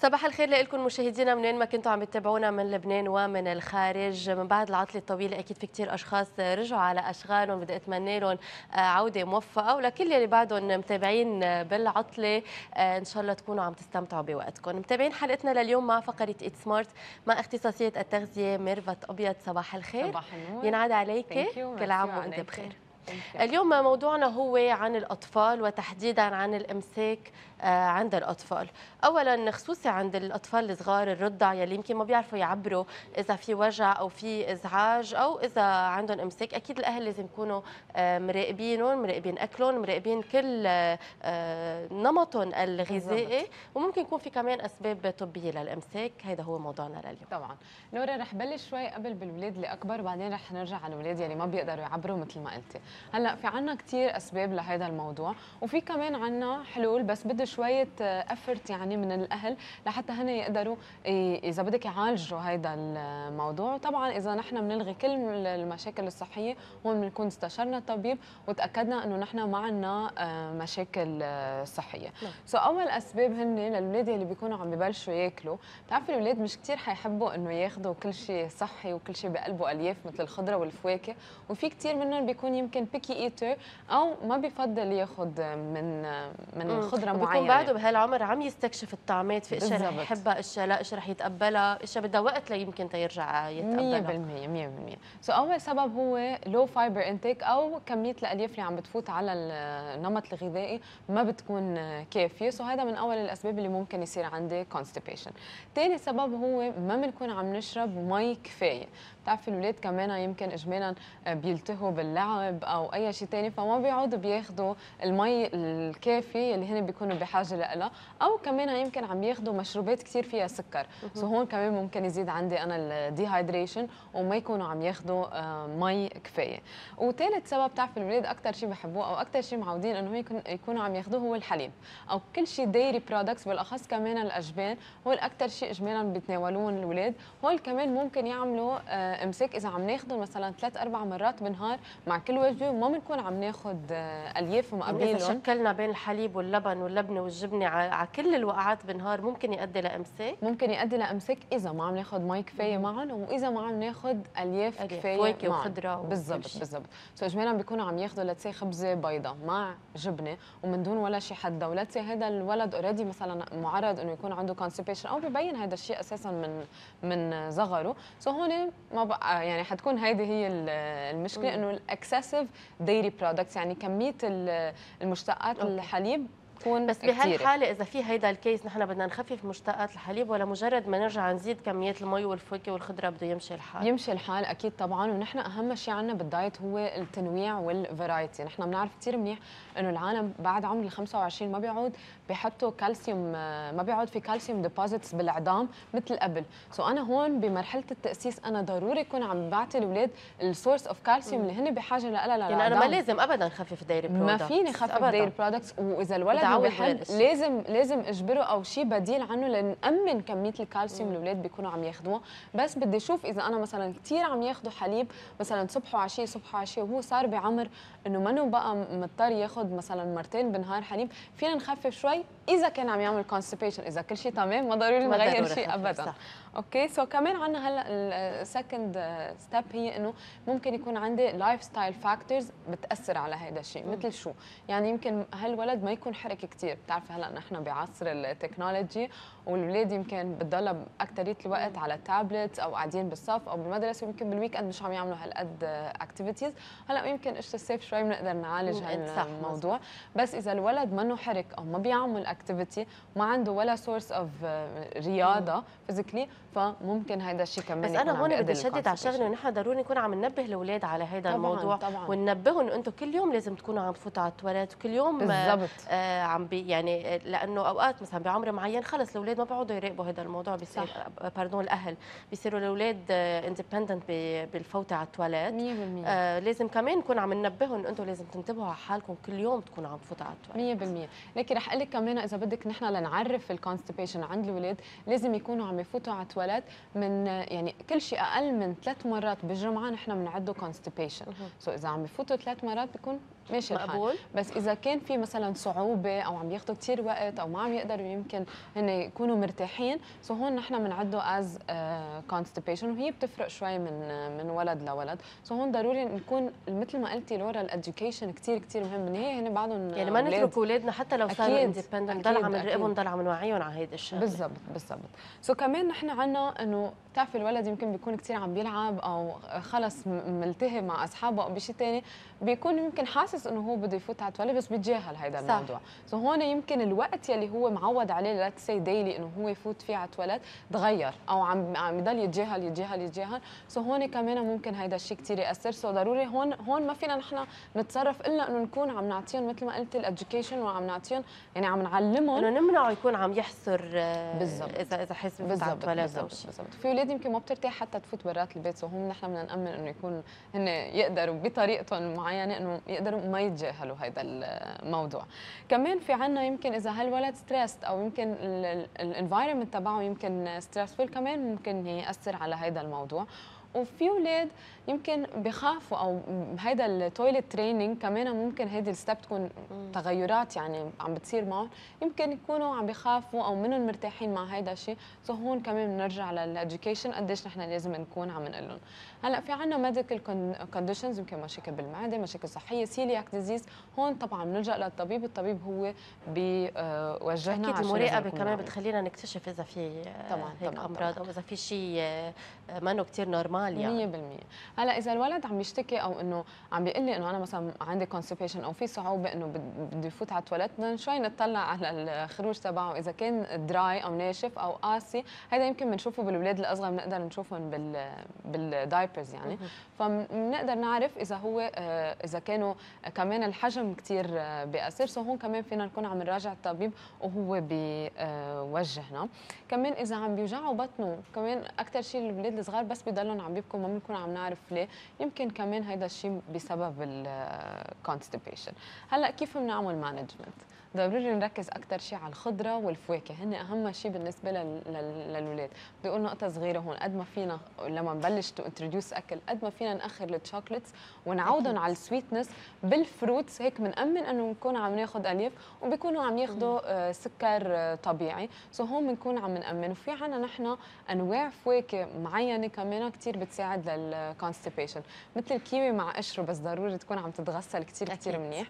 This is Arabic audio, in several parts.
صباح الخير لكم مشاهدينا من وين ما كنتوا عم تتابعونا من لبنان ومن الخارج من بعد العطله الطويله اكيد في كثير اشخاص رجعوا على اشغالهم بدي اتمنى لهم آه، عوده موفقه ولكل اللي بعدهم متابعين بالعطله آه، ان شاء الله تكونوا عم تستمتعوا بوقتكم متابعين حلقتنا لليوم مع فقره ايت سمارت مع اختصاصيه التغذيه ميرفت ابيض صباح الخير صباح النور ينعاد عليك كل عام وانت بخير اليوم موضوعنا هو عن الأطفال وتحديدا عن الإمساك آه، عند الأطفال أولا خصوصي عند الأطفال الصغار الرضع يلي يمكن ما بيعرفوا يعبروا إذا في وجع أو في إزعاج أو إذا عندهم إمساك أكيد الأهل لازم يكونوا آه، مراقبينهم مراقبين أكلهم مراقبين كل آه، نمطهم الغذائي وممكن يكون في كمان أسباب طبية للإمساك هذا هو موضوعنا لليوم طبعا نورا رح بلش شوي قبل بالولاد اللي أكبر بعدين رح نرجع على الولاد يلي ما بيقدروا يعبروا مثل ما قلتي هلا في عنا كثير اسباب لهذا الموضوع وفي كمان عنا حلول بس بده شويه افرت يعني من الاهل لحتى هن يقدروا اذا بدك يعالجوا هذا الموضوع طبعا اذا نحن بنلغي كل المشاكل الصحيه هون بنكون استشرنا الطبيب وتاكدنا انه نحن ما عنا آه، مشاكل آه، صحيه سو نعم. so اول اسباب هن للاولاد اللي بيكونوا عم ببلشوا ياكلوا بتعرفي الاولاد مش كثير حيحبوا انه ياخذوا كل شيء صحي وكل شيء بقلبه الياف مثل الخضره والفواكه وفي كثير منهم بيكون يمكن بيكي ايتر او ما بفضل ياخذ من من خضره معينه بيكون بعده بهالعمر عم يستكشف الطعمات في اشياء رح يحبها اشياء لا اشياء رح يتقبلها اشياء بدها وقت ليمكن تيرجع يتقبلها 100% 100% سو اول سبب هو لو فايبر انتيك او كميه الالياف اللي عم بتفوت على النمط الغذائي ما بتكون كافيه سو هذا من اول الاسباب اللي ممكن يصير عندي كونستيبيشن ثاني سبب هو ما بنكون عم نشرب مي كفايه بتعرفي الاولاد كمان يمكن اجمالا بيلتهوا باللعب او اي شيء ثاني فما بيعودوا بياخذوا المي الكافي اللي هن بيكونوا بحاجه لها او كمان يمكن عم ياخذوا مشروبات كثير فيها سكر سو هون كمان ممكن يزيد عندي انا الديهايدريشن وما يكونوا عم ياخذوا آه، مي كفايه وثالث سبب بتعرف الولاد اكثر شيء بحبوه او اكثر شيء معودين انه يكونوا عم ياخذوه هو الحليب او كل شيء ديري برودكتس بالاخص كمان الاجبان هو الاكثر شيء اجمالا بتناولوه الولاد هول كمان ممكن يعملوا آه، امساك اذا عم ناخذه مثلا ثلاث اربع مرات بالنهار مع كل وجبه فيهم ما بنكون عم ناخذ آه، الياف اذا شكلنا بين الحليب واللبن واللبنه والجبنه على كل الوقعات بالنهار ممكن يؤدي لامساك ممكن يؤدي لامساك اذا ما عم ناخذ مي كفايه معهم واذا ما عم ناخذ الياف كفايه فواكه وخضره بالضبط بالضبط سو اجمالا بيكونوا عم ياخذوا لتسي خبزه بيضة مع جبنه ومن دون ولا شيء حدا ولتسي هذا الولد اوريدي مثلا معرض انه يكون عنده كونسبيشن او ببين هذا الشيء اساسا من من صغره سو هون ما بقى يعني حتكون هيدي هي المشكله انه الاكسسيف ديري برودكتس يعني كميه المشتقات الحليب بتكون بس بهالحاله اذا في هيدا الكيس نحن بدنا نخفف مشتقات الحليب ولا مجرد ما نرجع نزيد كميات المي والفواكه والخضره بده يمشي الحال يمشي الحال اكيد طبعا ونحن اهم شيء عندنا بالدايت هو التنويع والفرايتي نحن بنعرف كثير منيح انه العالم بعد عمر ال 25 ما بيعود بيحطوا كالسيوم ما بيعود في كالسيوم ديبوزيتس بالعظام مثل قبل سو انا هون بمرحله التاسيس انا ضروري اكون عم بعطي الاولاد السورس اوف كالسيوم اللي هن بحاجه لها يعني انا ما لازم ابدا خفف دايري برودكتس ما فيني خفف دايري برودكتس واذا الولد تعود غير لازم لازم اجبره او شيء بديل عنه لنامن كميه الكالسيوم الاولاد بيكونوا عم ياخذوها بس بدي اشوف اذا انا مثلا كثير عم ياخذوا حليب مثلا صبح وعشيه صبح وعشيه وهو صار بعمر انه منه بقى مضطر ياخذ مثلا مرتين بالنهار حليب فينا نخفف شوي اذا كان عم يعمل كونستيبيشن اذا كل شيء تمام ما ضروري نغير شيء ابدا صح. اوكي سو so كمان عندنا هلا السكند ستيب هي انه ممكن يكون عندي لايف ستايل فاكتورز بتاثر على هذا الشيء مثل شو يعني يمكن هالولد ما يكون حرك كثير بتعرفي هلا نحن بعصر التكنولوجي والولاد يمكن بتضلها اكثريه الوقت على التابلت او قاعدين بالصف او بالمدرسه ويمكن بالويك اند مش عم يعملوا هالقد اكتيفيتيز هلا يمكن قشطه الصيف شوي بنقدر نعالج إيه، هالموضوع بس اذا الولد منه حرك او ما بيعمل اكتيفيتي ما عنده ولا سورس اوف آه، رياضه فيزيكلي فممكن هذا الشيء كمان بس انا هون بدي شدد على شغله نحن ضروري نكون عم ننبه الاولاد على هذا الموضوع طبعاً. وننبههم انه انتم كل يوم لازم تكونوا عم تفوتوا على التواليت وكل يوم آه، بالزبط. آه عم بي يعني آه، لانه اوقات مثلا بعمر معين خلص الاولاد ما بيقعدوا يراقبوا هذا الموضوع بيصير باردون آه، الاهل بيصيروا الاولاد اندبندنت بالفوت على التواليت 100% آه لازم كمان نكون عم ننبههم انتم لازم تنتبهوا على حالكم كل يوم تكونوا عم تفوتوا على التواليت 100% لكن رح اقول لك كمان اذا بدك نحن لنعرف الكونستيبيشن عند الاولاد لازم يكونوا عم يفوتوا على التواليت التواليت من يعني كل شيء اقل من ثلاث مرات بالجمعه نحن بنعده كونستيبيشن سو اذا عم بفوتوا ثلاث مرات بيكون ماشي مقبول الحال. بس اذا كان في مثلا صعوبه او عم ياخذوا كثير وقت او ما عم يقدروا يمكن هن يكونوا مرتاحين سو هون نحن بنعده از آه، كونستيبيشن وهي بتفرق شوي من آه، من ولد لولد سو هون ضروري نكون مثل ما قلتي لورا الاديوكيشن كثير كثير مهم بالنهايه هن بعدهم يعني ما نترك اولادنا حتى لو صاروا اندبندنت ضل عم نراقبهم ضل عم نوعيهم على هيدا الشغله بالضبط بالضبط سو كمان نحن عنا انه بتعرفي الولد يمكن بيكون كثير عم بيلعب او خلص ملتهي مع اصحابه او بشيء ثاني بيكون يمكن حاسس حاسس انه هو بده يفوت على التواليت بس بيتجاهل هذا الموضوع سو هون يمكن الوقت يلي هو معود عليه ليتس سي ديلي انه هو يفوت فيه على التواليت تغير او عم عم يضل يتجاهل يتجاهل يتجاهل سو هون كمان ممكن هذا الشيء كثير ياثر سو ضروري هون هون ما فينا نحن نتصرف الا انه نكون عم نعطيهم مثل ما قلت الاديوكيشن وعم نعطيهم يعني عم نعلمهم انه نمنعه يكون عم يحصر آه، بالزبط. اذا اذا حس بالضبط بالضبط في اولاد يمكن ما بترتاح حتى تفوت برات البيت سو هون نحن بدنا نامن انه يكون هن يقدروا بطريقتهم معينه انه يقدروا ما يتجاهلوا هذا الموضوع كمان في عنا يمكن اذا هالولد ستريسد او يمكن الانفايرمنت تبعه يمكن ستريسفول كمان ممكن ياثر على هذا الموضوع وفي اولاد يمكن بخافوا او هذا التويلت تريننج كمان ممكن هذه الستب تكون تغيرات يعني عم بتصير معهم يمكن يكونوا عم بخافوا او منهم مرتاحين مع هذا الشيء سو هون كمان بنرجع للادكيشن قديش نحن لازم نكون عم نقول لهم هلا في عندنا ميديكال كونديشنز يمكن مشاكل بالمعده مشاكل صحيه سيلياك ديزيز هون طبعا بنلجا للطبيب الطبيب هو بيوجهنا آه، اكيد المراقبه كمان بتخلينا نكتشف اذا في آه، طبعا هيك طبعا امراض طبعاً. او اذا في شيء ما كثير نورمال يعني 100% هلا اذا الولد عم يشتكي او انه عم بيقول لي انه انا مثلا عندي كونستيبيشن او في صعوبه انه بده يفوت على التواليت شوي نطلع على الخروج تبعه اذا كان دراي او ناشف او قاسي هذا يمكن بنشوفه بالولاد الاصغر بنقدر نشوفهم بال بالدايبرز يعني فبنقدر نعرف اذا هو آه، اذا كانوا آه، كمان الحجم كثير آه، بياثر سو هون كمان فينا نكون عم نراجع الطبيب وهو بيوجهنا كمان اذا عم بيوجعوا بطنه كمان اكثر شيء الاولاد الصغار بس بضلهم عم بيبكوا ما بنكون عم نعرف ليه يمكن كمان هيدا الشيء بسبب الكونستيبيشن هلا كيف بنعمل مانجمنت ضروري نركز اكثر شيء على الخضره والفواكه هن اهم شيء بالنسبه للولاد بدي اقول نقطه صغيره هون قد ما فينا لما نبلش تو انتروديوس اكل قد ما فينا ناخر التشوكلتس ونعودهم على السويتنس بالفروتس هيك بنامن انه نكون عم ناخذ الياف وبيكونوا عم ياخذوا أمم. آه، سكر آه، طبيعي سو هون بنكون عم نامن وفي عنا نحن انواع فواكه معينه كمان كثير بتساعد للكونستيبيشن مثل الكيوي مع قشره بس ضروري تكون عم تتغسل كثير كثير منيح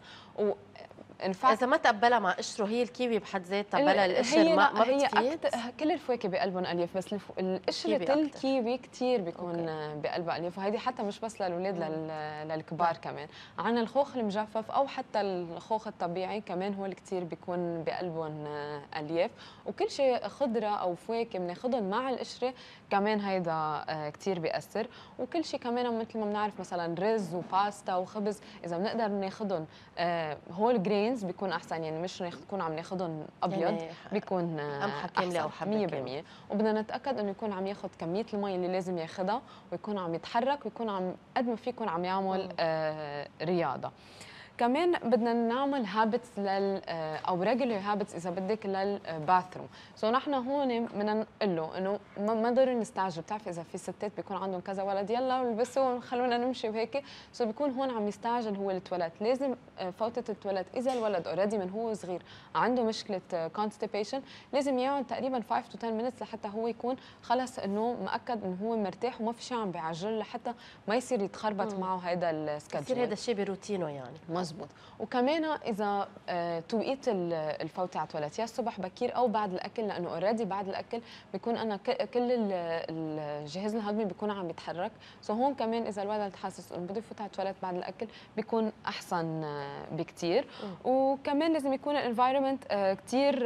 اذا ما تقبلها مع قشره هي الكيوي بحد ذاتها بلا القشر ما, ما هي كل الفواكه بقلبهم الياف بس القشره الكيوي كثير بيكون بقلبها الياف وهيدي حتى مش بس للاولاد للكبار كمان عن الخوخ المجفف او حتى الخوخ الطبيعي كمان هو اللي كثير بيكون بقلبهم الياف وكل شيء خضره او فواكه بناخذهم مع القشره كمان هيدا آه، كثير بياثر وكل شيء كمان مثل ما بنعرف مثلا رز وباستا وخبز اذا بنقدر ناخذهم آه، هول جرين الجينز بيكون احسن يعني مش نكون عم ناخذهم ابيض يعني بيكون قمحه آه، كامله او حبه 100% وبدنا نتاكد انه يكون عم ياخذ كميه المي اللي لازم ياخذها ويكون عم يتحرك ويكون عم قد ما فيكون عم يعمل آه رياضه كمان بدنا نعمل هابتس لل آه، او ريجولر هابتس اذا بدك للباثروم سو so نحن هون بدنا نقول له انه ما ضروري نستعجل بتعرفي اذا في ستات بيكون عندهم كذا ولد يلا البسوا خلونا نمشي وهيك سو so بيكون هون عم يستعجل هو التواليت لازم آه، فوتة التواليت اذا الولد اوريدي من هو صغير عنده مشكله كونستيبيشن آه، لازم يقعد تقريبا 5 تو 10 مينتس لحتى هو يكون خلص انه مأكد انه هو مرتاح وما في شيء عم بيعجل لحتى ما يصير يتخربط معه هيدا السكادجول يصير هذا الشيء بروتينه يعني مزبوط وكمان اذا آه، توقيت الفوتة على التواليت يا الصبح بكير او بعد الاكل لانه اوريدي بعد الاكل بيكون انا كل الجهاز الهضمي بيكون عم يتحرك سو هون كمان اذا الولد حاسس انه بده يفوت على التواليت بعد الاكل بيكون احسن آه، بكثير وكمان لازم يكون الانفايرمنت كثير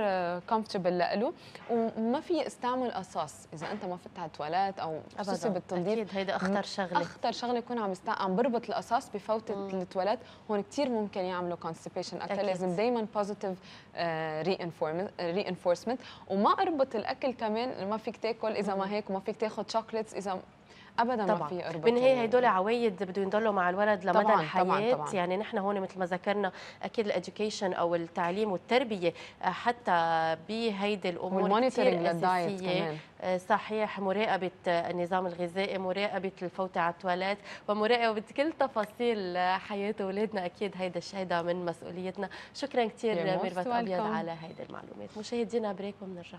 كومفورتبل له وما في استعمل قصاص اذا انت ما فتت على التواليت او خصوصي بالتنظيف اكيد هيدا اخطر شغله اخطر شغله يكون عم عم بربط القصاص بفوتة التواليت هون كثير كثير ممكن يعملوا كونستيبيشن اكتر أكيد. لازم دايما بوزيتيف ري انفورسمنت وما اربط الاكل كمان ما فيك تاكل اذا ما هيك وما فيك تاخذ شوكليتس اذا ابدا طبعا. ما في ارباك من هي هدول عوايد بدهم يضلوا مع الولد لمدى طبعاً الحياه طبعاً طبعاً. يعني نحن هون مثل ما ذكرنا اكيد الاديوكيشن او التعليم والتربيه آه، حتى بهيدي الامور والمونيتورنج للدايت كمان آه، صحيح مراقبة آه، النظام الغذائي مراقبة الفوتة على التواليت ومراقبة كل تفاصيل حياة أولادنا أكيد هيدا الشيء من مسؤوليتنا شكرا كثير ميرفت أبيض على هيدي المعلومات مشاهدينا بريك وبنرجع